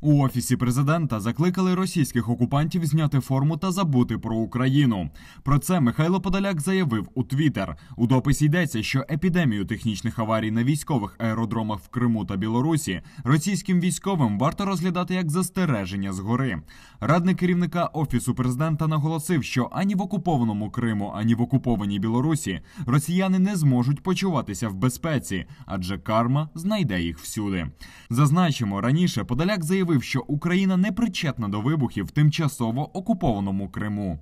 У офісі президента закликали російських окупантів зняти форму та забути про Україну. Про це Михайло Подоляк заявив у Твіттер. У дописі йдеться, що епідемію технічних аварій на військових аеродромах в Криму та Білорусі російським військовим варто розглядати як застереження згори. Радник керівника офісу президента наголосив, що ані в окупованому Криму, ані в окупованій Білорусі росіяни не зможуть почуватися в безпеці, адже карма знайде їх всюди. Зазначимо раніше, Подаляк заявив заявив, що Україна не причетна до вибухів в тимчасово окупованому Криму.